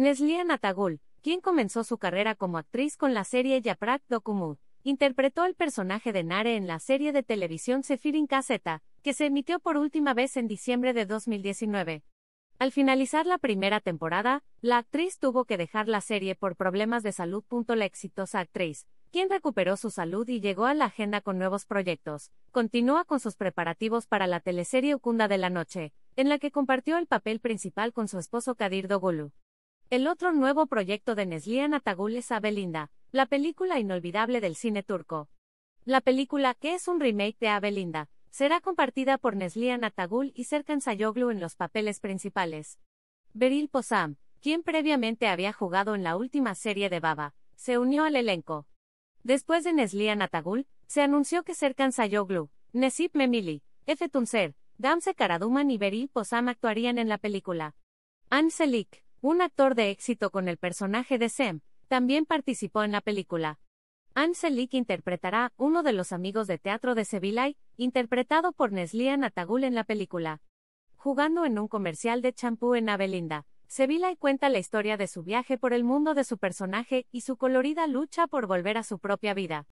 Neslia Natagul, quien comenzó su carrera como actriz con la serie Yaprak Dokumu, interpretó el personaje de Nare en la serie de televisión Sefirin Caseta, que se emitió por última vez en diciembre de 2019. Al finalizar la primera temporada, la actriz tuvo que dejar la serie por problemas de salud. La exitosa actriz, quien recuperó su salud y llegó a la agenda con nuevos proyectos, continúa con sus preparativos para la teleserie Ukunda de la Noche, en la que compartió el papel principal con su esposo Kadir Dogulu. El otro nuevo proyecto de Neslihan Atagul es Abelinda, la película inolvidable del cine turco. La película, que es un remake de Abelinda, será compartida por Neslihan Atagul y Serkan Sayoglu en los papeles principales. Beril Posam, quien previamente había jugado en la última serie de Baba, se unió al elenco. Después de Neslihan Atagul, se anunció que Serkan Sayoglu, Nesip Memili, F. Tuncer, Damse Karaduman y Beril Posam actuarían en la película. Anselik un actor de éxito con el personaje de Sam, también participó en la película. Anselik interpretará uno de los amigos de teatro de Sevilla, interpretado por Neslian Atagul en la película. Jugando en un comercial de champú en Abelinda, Sevilla cuenta la historia de su viaje por el mundo de su personaje y su colorida lucha por volver a su propia vida.